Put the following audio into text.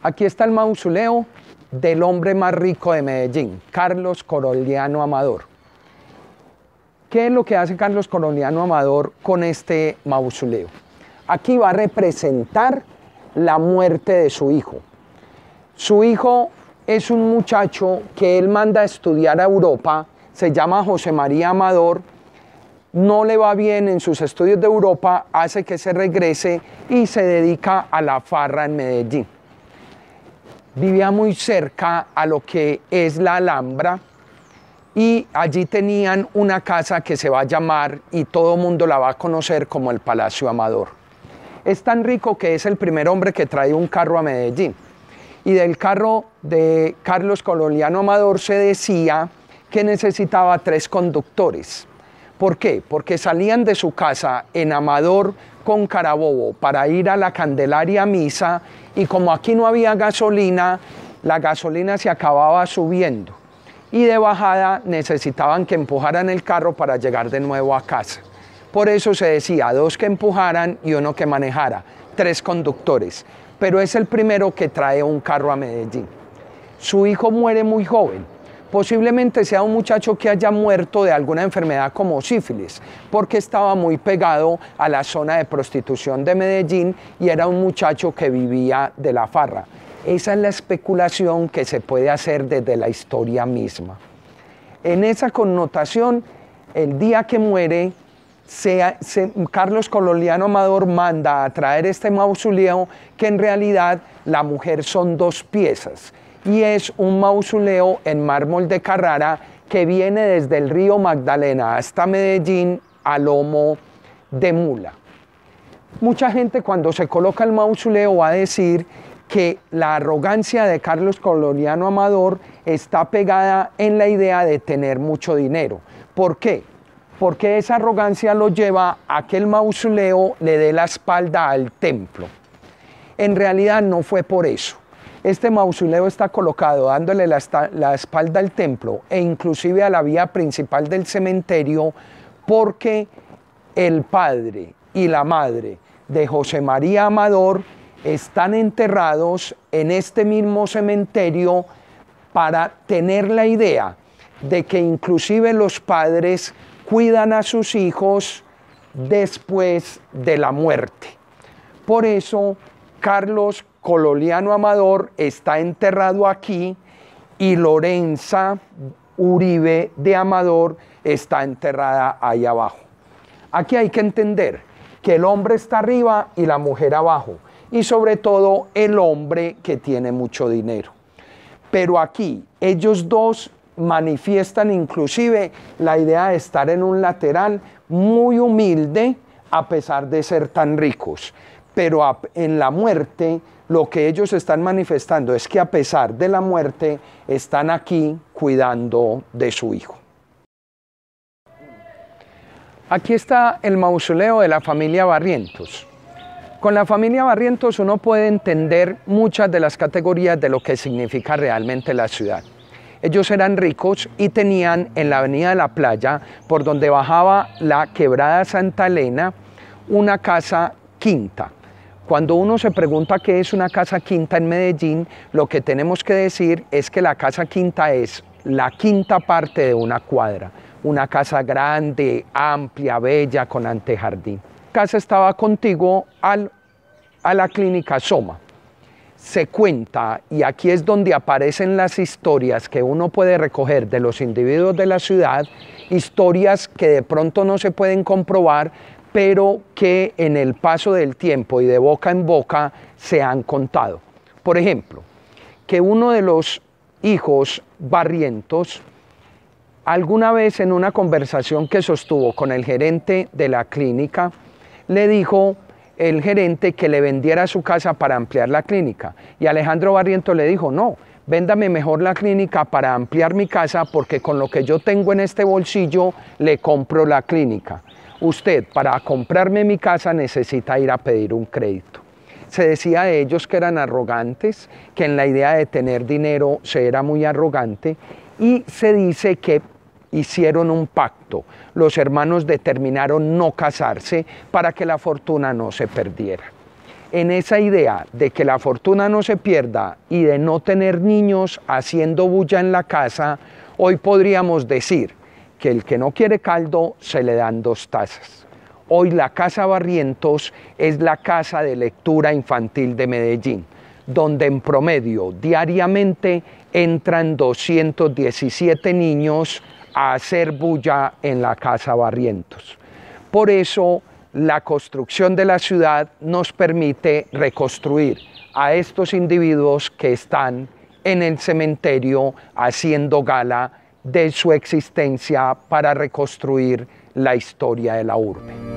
Aquí está el mausoleo del hombre más rico de Medellín, Carlos Coroliano Amador. ¿Qué es lo que hace Carlos Coroliano Amador con este mausoleo? Aquí va a representar la muerte de su hijo. Su hijo es un muchacho que él manda a estudiar a Europa, se llama José María Amador, no le va bien en sus estudios de Europa, hace que se regrese y se dedica a la farra en Medellín vivía muy cerca a lo que es la Alhambra y allí tenían una casa que se va a llamar y todo el mundo la va a conocer como el Palacio Amador. Es tan rico que es el primer hombre que trae un carro a Medellín. Y del carro de Carlos Coloniano Amador se decía que necesitaba tres conductores. ¿Por qué? Porque salían de su casa en Amador con Carabobo para ir a la Candelaria Misa y como aquí no había gasolina, la gasolina se acababa subiendo y de bajada necesitaban que empujaran el carro para llegar de nuevo a casa. Por eso se decía dos que empujaran y uno que manejara, tres conductores, pero es el primero que trae un carro a Medellín. Su hijo muere muy joven, Posiblemente sea un muchacho que haya muerto de alguna enfermedad como sífilis, porque estaba muy pegado a la zona de prostitución de Medellín y era un muchacho que vivía de la farra. Esa es la especulación que se puede hacer desde la historia misma. En esa connotación, el día que muere, Carlos Cololiano Amador manda a traer este mausoleo que en realidad la mujer son dos piezas y es un mausoleo en mármol de Carrara que viene desde el río Magdalena hasta Medellín a lomo de mula. Mucha gente cuando se coloca el mausoleo va a decir que la arrogancia de Carlos Coloriano Amador está pegada en la idea de tener mucho dinero. ¿Por qué? Porque esa arrogancia lo lleva a que el mausoleo le dé la espalda al templo. En realidad no fue por eso. Este mausoleo está colocado dándole la, espalda al templo e inclusive a la vía principal del cementerio porque el padre y la madre de José María Amador están enterrados en este mismo cementerio para tener la idea de que inclusive los padres cuidan a sus hijos después de la muerte. Por eso, Carlos Cololiano Amador está enterrado aquí y Lorenza Uribe de Amador está enterrada ahí abajo. Aquí hay que entender que el hombre está arriba y la mujer abajo, y sobre todo el hombre que tiene mucho dinero. Pero aquí ellos dos manifiestan inclusive la idea de estar en un lateral muy humilde a pesar de ser tan ricos pero en la muerte lo que ellos están manifestando es que a pesar de la muerte están aquí cuidando de su hijo. Aquí está el mausoleo de la familia Barrientos. Con la familia Barrientos uno puede entender muchas de las categorías de lo que significa realmente la ciudad. Ellos eran ricos y tenían en la avenida de la playa, por donde bajaba la quebrada Santa Elena, una casa quinta cuando uno se pregunta qué es una casa quinta en Medellín, lo que tenemos que decir es que la casa quinta es la quinta parte de una cuadra, una casa grande, amplia, bella, con antejardín. casa estaba contigo a la clínica Soma. Se cuenta, y aquí es donde aparecen las historias que uno puede recoger de los individuos de la ciudad, historias que de pronto no se pueden comprobar, pero que en el paso del tiempo y de boca en boca se han contado. Por ejemplo, que uno de los hijos barrientos alguna vez en una conversación que sostuvo con el gerente de la clínica, le dijo el gerente que le vendiera su casa para ampliar la clínica. Y Alejandro Barrientos le dijo, no, véndame mejor la clínica para ampliar mi casa porque con lo que yo tengo en este bolsillo le compro la clínica usted para comprarme mi casa necesita ir a pedir un crédito. Se decía de ellos que eran arrogantes, que en la idea de tener dinero se era muy arrogante y se dice que hicieron un pacto. Los hermanos determinaron no casarse para que la fortuna no se perdiera. En esa idea de que la fortuna no se pierda y de no tener niños haciendo bulla en la casa, hoy podríamos decir que el que no quiere caldo se le dan dos tazas. Hoy la Casa Barrientos es la casa de lectura infantil de Medellín, donde en promedio diariamente entran 217 niños a hacer bulla en la Casa Barrientos. Por eso la construcción de la ciudad nos permite reconstruir a estos individuos que están en el cementerio haciendo gala de su existencia para reconstruir la historia de la urbe.